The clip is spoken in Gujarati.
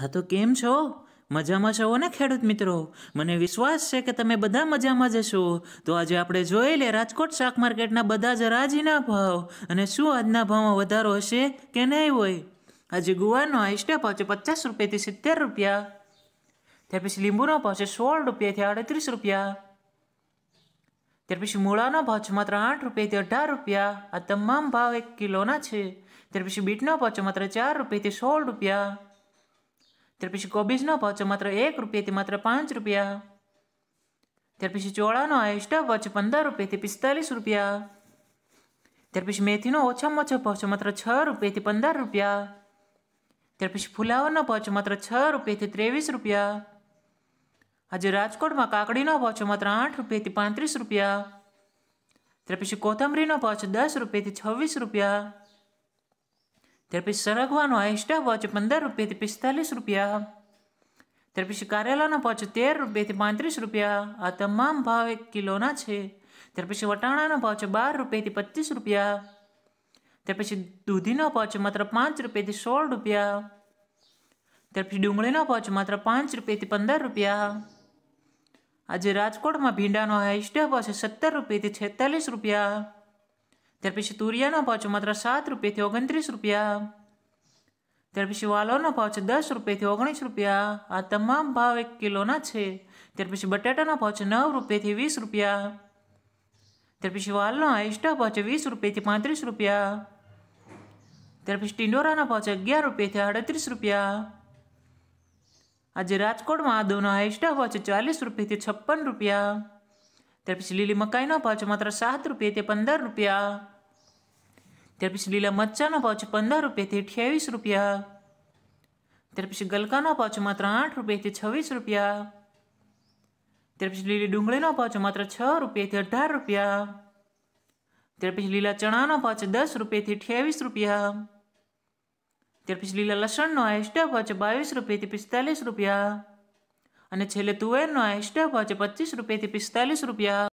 હા તો કેમ છો મજામાં છો ને ખેડૂત મિત્રો મને વિશ્વાસ છે કે તમે બધા મજામાં જશો તો આજે આપણે જોઈ લે રાજકોટ શાક માર્કેટના બધા જ રાજીના ભાવ અને શું આજના ભાવમાં વધારો હશે કે નહીં હોય આજે ગુવાનો આઈસ્ટા ભાવ છે પચાસ રૂપિયાથી સિત્તેર રૂપિયા ત્યાર પછી લીંબુનો ભાવ છે સોળ રૂપિયાથી આડત્રીસ રૂપિયા ત્યાર પછી મૂળાનો ભાવ છે માત્ર આઠ રૂપિયાથી અઢાર રૂપિયા આ તમામ ભાવ એક કિલોના છે ત્યાર પછી બીટનો ભાવ છે માત્ર ચાર રૂપિયાથી સોળ રૂપિયા ત્યાર પછી કોબીજનો ભાવ છે માત્ર એક રૂપિયાથી માત્ર પાંચ રૂપિયા ત્યાર પછી ચોળાનો હાઈસ્ટ ભાવ પંદર રૂપિયાથી પિસ્તાલીસ રૂપિયા ત્યાર પછી મેથીનો ઓછામાં ઓછો ભાવ માત્ર છ રૂપિયાથી પંદર રૂપિયા ત્યાર પછી ફુલાવરનો ભાવ છે માત્ર છ રૂપિયાથી ત્રેવીસ રૂપિયા આજે રાજકોટમાં કાકડીનો ભાવ છે માત્ર આઠ રૂપિયાથી પાંત્રીસ રૂપિયા ત્યાર પછી કોથમરીનો ભાવ છે દસ રૂપિયાથી છવ્વીસ રૂપિયા ત્યાર પછી સરગવાનો એક્સ્ટ્રા ભાવ છે પંદર રૂપિયાથી પિસ્તાલીસ રૂપિયા ત્યાર પછી કારેલાનો ભાવ છે તેર રૂપિયાથી પાંત્રીસ રૂપિયા આ તમામ ભાવ એક કિલોના છે ત્યાર પછી વટાણાનો ભાવ છે બાર રૂપિયાથી પચીસ રૂપિયા ત્યાર પછી દૂધીનો ભાવ છે માત્ર પાંચ રૂપિયાથી સોળ રૂપિયા ત્યાર પછી ડુંગળીનો ભાવ છે માત્ર પાંચ રૂપિયાથી પંદર રૂપિયા આજે રાજકોટમાં ભીંડાનો હાઈસ્ટ ભાવ છે સત્તર રૂપિયાથી છેતાલીસ રૂપિયા ત્યાર પછી તુરિયાનો ભાવ છે માત્ર સાત રૂપિયાથી ઓગણત્રીસ રૂપિયા ત્યાર પછી વાલોનો ભાવ છે દસ રૂપિયાથી ઓગણીસ રૂપિયા આ તમામ ભાવ એક કિલોના છે ત્યાર પછી બટાટાનો ભાવ છે નવ રૂપિયાથી વીસ રૂપિયા ત્યાર પછી વાલનો હાઈસ્ટા ભાવ છે વીસ રૂપિયાથી પાંત્રીસ રૂપિયા ત્યાર પછી ટિંડોરાના ભાવ છે અગિયાર રૂપિયાથી અડત્રીસ રૂપિયા આજે રાજકોટમાં આદુનો હાઈસ્ટા ભાવ છે ચાલીસ રૂપિયાથી છપ્પન રૂપિયા ત્યાર પછી લીલી મકાઈનો ભાવ છે માત્ર સાત રૂપિયાથી પંદર રૂપિયા ત્યાર પછી લીલા મરચાંનો ભાવ છે પંદર રૂપિયાથી અઠ્યાવીસ રૂપિયા ત્યાર પછી ગલકાનો ભાવ છે માત્ર આઠ રૂપિયાથી છવ્વીસ રૂપિયા ત્યાર પછી લીલી ડુંગળીનો ભાવ છે માત્ર છ રૂપિયાથી અઢાર રૂપિયા ત્યાર પછી લીલા ચણાનો ભાવ છે દસ રૂપિયાથી અઠ્યાવીસ રૂપિયા ત્યાર પછી લીલા લસણનો એક્સ્ટ્રા ભાવ છે બાવીસ રૂપિયાથી પિસ્તાલીસ રૂપિયા અને છેલ્લે તુવેરનો એક્સ્ટ્રા ભાવ છે પચીસ રૂપિયાથી પિસ્તાલીસ રૂપિયા